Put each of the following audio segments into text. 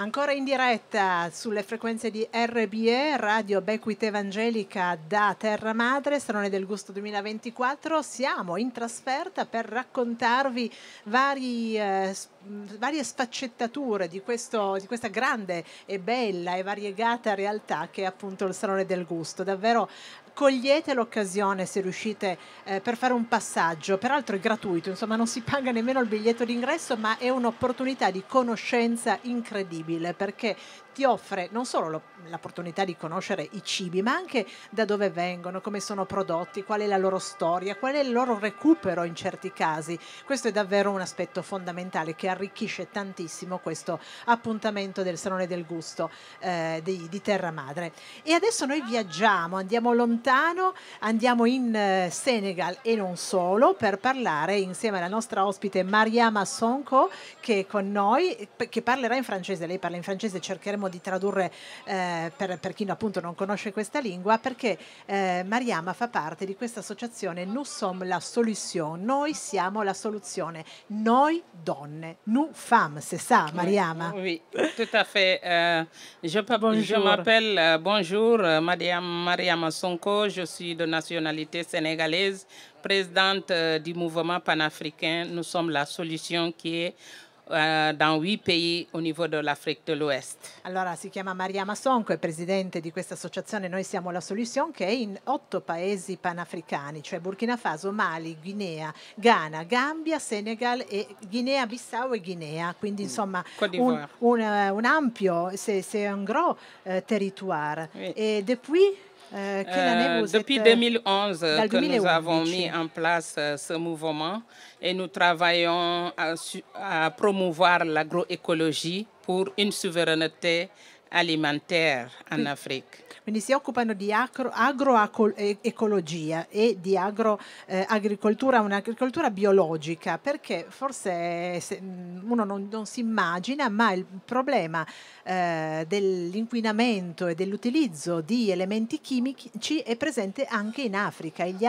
Ancora in diretta sulle frequenze di RBE, Radio Bequite Evangelica da Terra Madre, Salone del Gusto 2024. Siamo in trasferta per raccontarvi vari, eh, varie sfaccettature di, questo, di, questa grande e bella e variegata realtà che è appunto il Salone del Gusto. Davvero cogliete l'occasione se riuscite eh, per fare un passaggio, peraltro è gratuito, insomma non si paga nemmeno il biglietto d'ingresso, ma è un'opportunità di conoscenza incredibile perché ti offre non solo l'opportunità di conoscere i cibi, ma anche da dove vengono, come sono prodotti, qual è la loro storia, qual è il loro recupero in certi casi. Questo è davvero un aspetto fondamentale che arricchisce tantissimo questo appuntamento del Salone del Gusto eh, di, di, Terra Madre. E adesso noi viaggiamo, andiamo lontano, andiamo in eh, Senegal e non solo per parlare insieme alla nostra ospite Mariama Sonko che è con noi, che parlerà in francese, lei parla in francese, cercheremo di tradurre eh, per, per, chi appunto non conosce questa lingua, perché eh, Mariama fa parte di questa associazione Nous sommes la solution, noi siamo la soluzione, noi donne, nous femmes, c'est ça Mariama? Oui, oui, tout à fait. Euh, je, je m'appelle, euh, bonjour, euh, Madame Mariama Sonko, je suis de nationalité sénégalaise, présidente euh, du mouvement panafricain Nous sommes la solution qui est Uh, dans huit pays au niveau de l'Afrique de l'Ouest. Allora si chiama Maria Massonco, è presidente di questa associazione Noi siamo la Solution che è in otto paesi panafricani, cioè Burkina Faso, Mali, Guinea, Ghana, Gambia, Senegal e Guinea Bissau e Guinea, quindi mm. insomma un, un, eh, un, ampio, c'est un gros euh, territoire. Oui. Et depuis Euh, euh, depuis 2011 euh, nous avons mis en place ce mouvement et nous travaillons à promouvoir l'agroécologie pour une souveraineté alimentare in Africa. Quindi si occupano di agroecologia e di agroagricoltura, eh, un'agricoltura biologica, perché forse mm, uno non, non, si immagina, ma il problema eh, dell'inquinamento e dell'utilizzo di elementi chimici è presente anche in Africa e gli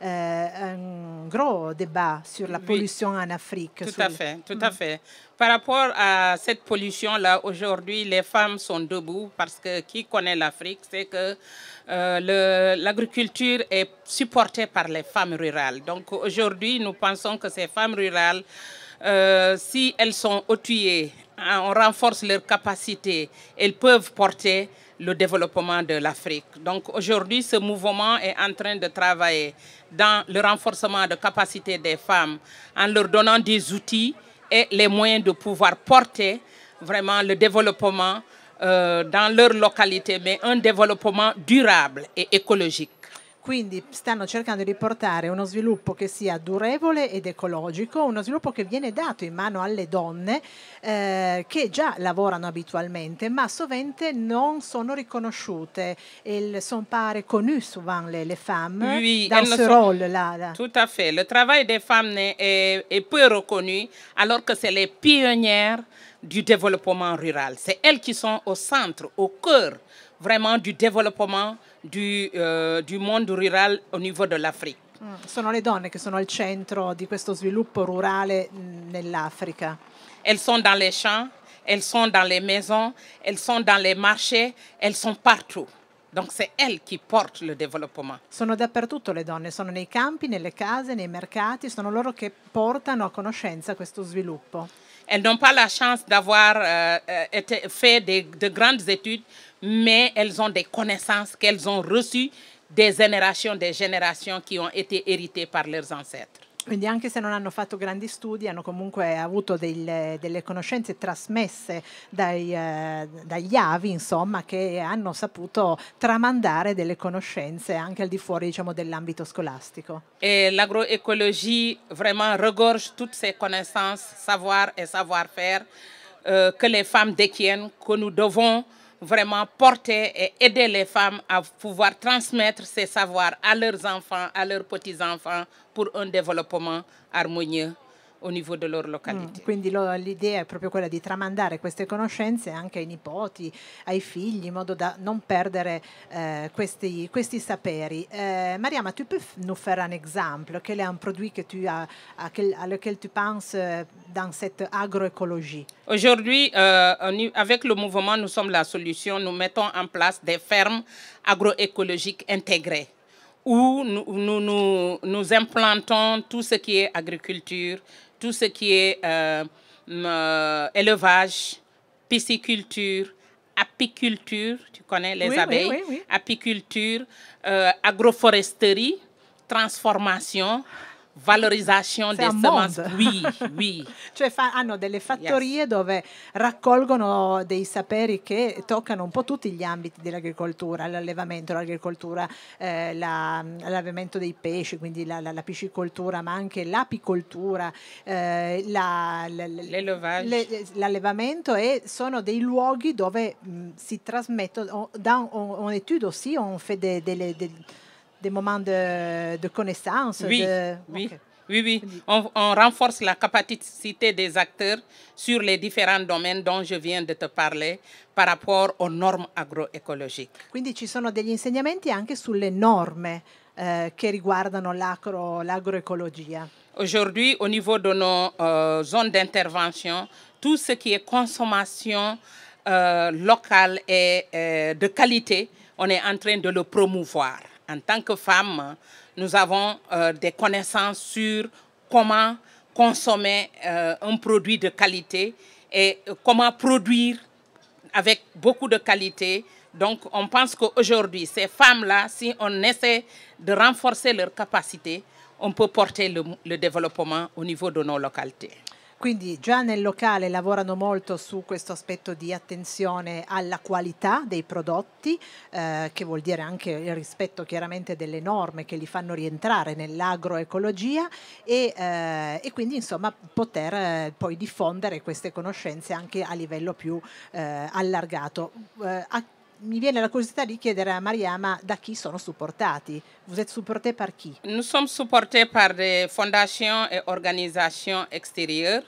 Euh, un gros débat sur la pollution en Afrique. Tout à fait, tout à mm. fait. Par rapport à cette pollution-là, aujourd'hui, les femmes sont debout parce que qui connaît l'Afrique sait que euh, l'agriculture est supportée par les femmes rurales. Donc aujourd'hui, nous pensons que ces femmes rurales, euh, si elles sont outillées, Hein, on renforce leurs capacités. Elles peuvent porter le développement de l'Afrique. Donc aujourd'hui, ce mouvement est en train de travailler dans le renforcement de capacités des femmes en leur donnant des outils et les moyens de pouvoir porter vraiment le développement euh, dans leur localité, mais un développement durable et écologique. Quindi stanno cercando di portare uno sviluppo che sia durevole ed ecologico, uno sviluppo che viene dato in mano alle donne eh, che già lavorano abitualmente ma sovente non sono riconosciute. Elles sont pas reconnues souvent les, les femmes oui, dans ce rôle-là. Tout à fait. Le travail des femmes est, est peu reconnu alors que c'est les pionnières du développement rural. C'est elles qui sont au centre, au cœur vraiment du développement rural du, eh, du mondo rurale au niveau de l'Afrique. Mm, sono le donne che sono al centro di questo sviluppo rurale mm, nell'Africa. Elles sont dans les champs, elles sont dans les maisons, elles sont dans les marchés, elles sont partout. Donc c'est elles qui portent le développement. Sono dappertutto le donne, sono nei campi, nelle case, nei mercati, sono loro che portano a conoscenza questo sviluppo. Elles n'ont pas la chance d'avoir euh, euh fait de, de grandes études, mais elles ont des connaissances qu'elles ont reçues des générations, des générations qui ont été héritées par leurs ancêtres. Quindi anche se non hanno fatto grandi studi, hanno comunque avuto del, delle conoscenze trasmesse dai, eh, dagli avi, insomma, che hanno saputo tramandare delle conoscenze anche al di fuori diciamo, dell'ambito scolastico. E l'agroécologie vraiment regorge tutte queste conoscenze, savoir e savoir-faire euh, que les femmes détiennent, que nous devons vraiment porter et aider les femmes à pouvoir transmettre ces savoirs à leurs enfants, à leurs petits-enfants pour un développement harmonieux au niveau de loro localité. Mm, quindi lo, l'idea è proprio quella di tramandare queste conoscenze anche ai nipoti, ai figli, in modo da non perdere eh, questi, questi, saperi. Eh, Mariama, tu puoi nous faire un esempio? Quel è un prodotto que tu as, lequel tu penses euh, dans cette agroécologie? Aujourd'hui, euh, on, avec le mouvement Nous sommes la solution, nous mettons en place des fermes agroécologiques intégrées où nous, nous, nous, nous implantons tout ce qui est agriculture, tout ce qui est euh, euh, élevage, pisciculture, apiculture, tu connais les abeilles, apiculture, euh, agroforesterie, transformation, valorizzazione dei semenze. Oui, oui. cioè fa, hanno delle fattorie yes. dove raccolgono dei saperi che toccano un po' tutti gli ambiti dell'agricoltura, l'allevamento, l'agricoltura, eh, la, l'allevamento dei pesci, quindi la, la, la piscicoltura, ma anche l'apicoltura, eh, le, l'allevamento e sono dei luoghi dove mh, si trasmettono, da un, on étude aussi, on fait des, des, des, des des moments de, connaissance. Oui, oui. Oui, oui. On, renforce la capacité des acteurs sur les différents domaines dont je viens de te parler par rapport aux normes agroécologiques. Quindi ci sono degli insegnamenti anche sulle norme normes eh, che riguardano l'agroécologie Aujourd'hui, au niveau de nos euh, zones d'intervention, tout ce qui est consommation euh, locale et euh, de qualité, on est en train de le promouvoir en tant que femmes, nous avons euh, des connaissances sur comment consommer euh, un produit de qualité et euh, comment produire avec beaucoup de qualité. Donc, on pense qu'aujourd'hui, ces femmes-là, si on essaie de renforcer leurs capacités, on peut porter le développement au niveau de nos localités. Quindi già nel locale lavorano molto su questo aspetto di attenzione alla qualità dei prodotti, eh, che vuol dire anche il rispetto chiaramente delle norme che li fanno rientrare nell'agroecologia e, eh, e quindi insomma poter eh, poi diffondere queste conoscenze anche a livello più eh, allargato. Eh, a vient la curiosité de demander à Mariama qui sont supportés. Vous êtes supportés par qui Nous sommes supportés par des fondations et organisations extérieures,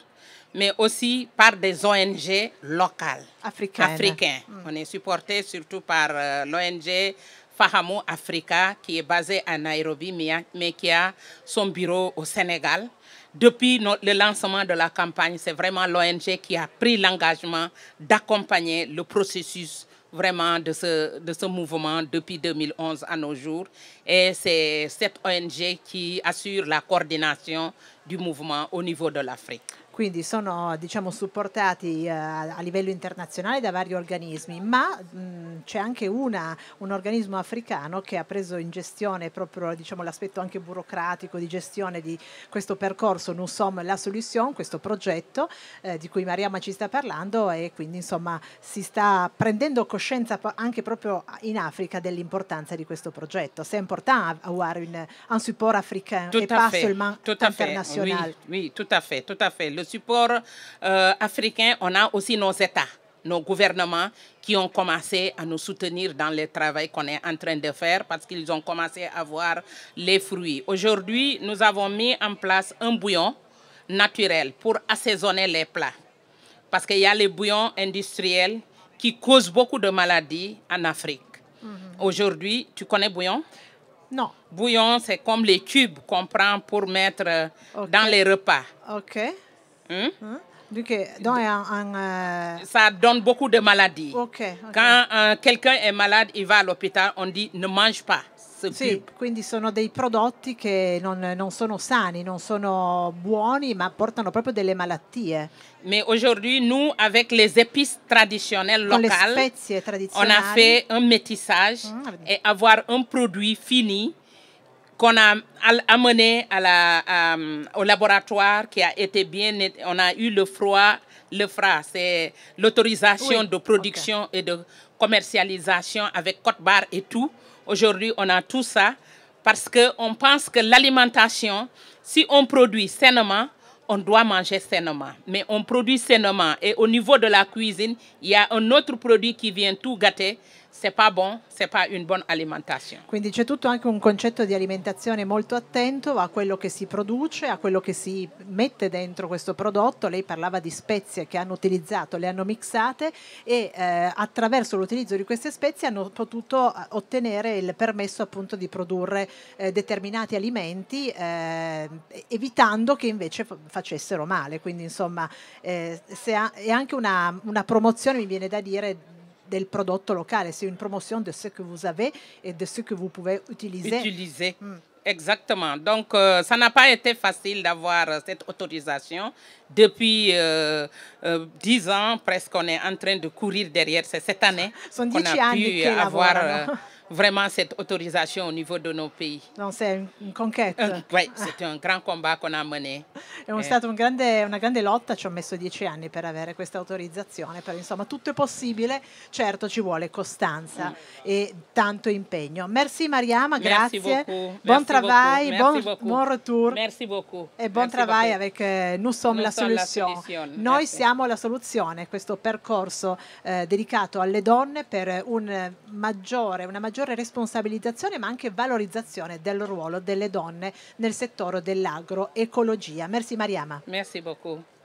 mais aussi par des ONG locales. Africaines. Hmm. On est supporté surtout par euh, l'ONG Fahamu Africa, qui est basée à Nairobi, mais qui a son bureau au Sénégal. Depuis le lancement de la campagne, c'est vraiment l'ONG qui a pris l'engagement d'accompagner le processus vraiment de ce, de ce mouvement depuis 2011 à nos jours. Et c'est cette ONG qui assure la coordination du mouvement au niveau de l'Afrique. quindi sono diciamo, supportati eh, a livello internazionale da vari organismi, ma mm, c'è anche una, un organismo africano che ha preso in gestione proprio diciamo, l'aspetto anche burocratico di gestione di questo percorso Nous sommes la solution, questo progetto eh, di cui Mariama ci sta parlando e quindi insomma si sta prendendo coscienza anche proprio in Africa dell'importanza di questo progetto. C'est importante avoir ah, un support africain tout passo pas fait, seulement oui, oui, tout à fait, tout à fait. Le support euh, africain, on a aussi nos États, nos gouvernements qui ont commencé à nous soutenir dans le travail qu'on est en train de faire parce qu'ils ont commencé à voir les fruits. Aujourd'hui, nous avons mis en place un bouillon naturel pour assaisonner les plats. Parce qu'il y a les bouillons industriels qui causent beaucoup de maladies en Afrique. Mhm. Aujourd'hui, tu connais bouillon non. Bouillon, c'est comme les cubes qu'on prend pour mettre euh, dans les repas. OK. Hmm? Hmm? Donc, euh, Ça donne beaucoup de maladies. Quand euh, quelqu'un est malade, il va à l'hôpital, on dit ne mange pas. Sì, quindi sono dei prodotti che non, non, sono sani, non sono buoni, ma portano proprio delle malattie. Mais aujourd'hui, nous, avec les épices traditionnelles locales, on a fait un métissage ah, et avoir un produit fini qu'on a amené euh, au laboratoire qui a été bien, on a eu le froid, le FRA, c'est l'autorisation de production et de commercialisation avec code barre et tout. Aujourd'hui, on a tout ça parce qu'on pense que l'alimentation, si on produit sainement, on doit manger sainement. Mais on produit sainement et au niveau de la cuisine, il y a un autre produit qui vient tout gâter, c'est pas bon, c'est pas une bonne alimentation. Quindi c'è tutto anche un concetto di alimentazione molto attento a quello che si produce, a quello che si mette dentro questo prodotto. Lei parlava di spezie che hanno utilizzato, le hanno mixate e eh, attraverso l'utilizzo di queste spezie hanno potuto eh, ottenere il permesso appunto di produrre eh, determinati alimenti eh, evitando che invece facessero male. Quindi insomma eh, ha, è anche una, una promozione, mi viene da dire, del prodotto locale. C'est une promotion de ce que vous avez et de ce que vous pouvez utiliser. Utiliser. Mm. Exactement. Donc, euh, ça n'a pas été facile d'avoir cette autorisation. Depuis euh, euh, dix ans, presque, on est en train de courir derrière. C'est cette année qu'on a pu avoir... vraiment cette autorisation au niveau de nos pays. Donc c'est une conquête. Euh, oui, c'était un grand combat qu'on a mené. È eh. stata un grande, una grande lotta, ci ho messo dieci anni per avere questa autorizzazione, però insomma tutto è possibile, certo ci vuole costanza mm. e tanto impegno. Merci Mariama, Merci grazie. Beaucoup. Bon Merci travail, bon, bon retour. Merci beaucoup. E buon travail avec eh, Nous sommes la solution. Noi Merci. siamo la soluzione, questo percorso eh, dedicato alle donne per un maggiore, una maggiore maggiore responsabilizzazione ma anche valorizzazione del ruolo delle donne nel settore dell'agroecologia. Merci Mariama. Merci beaucoup.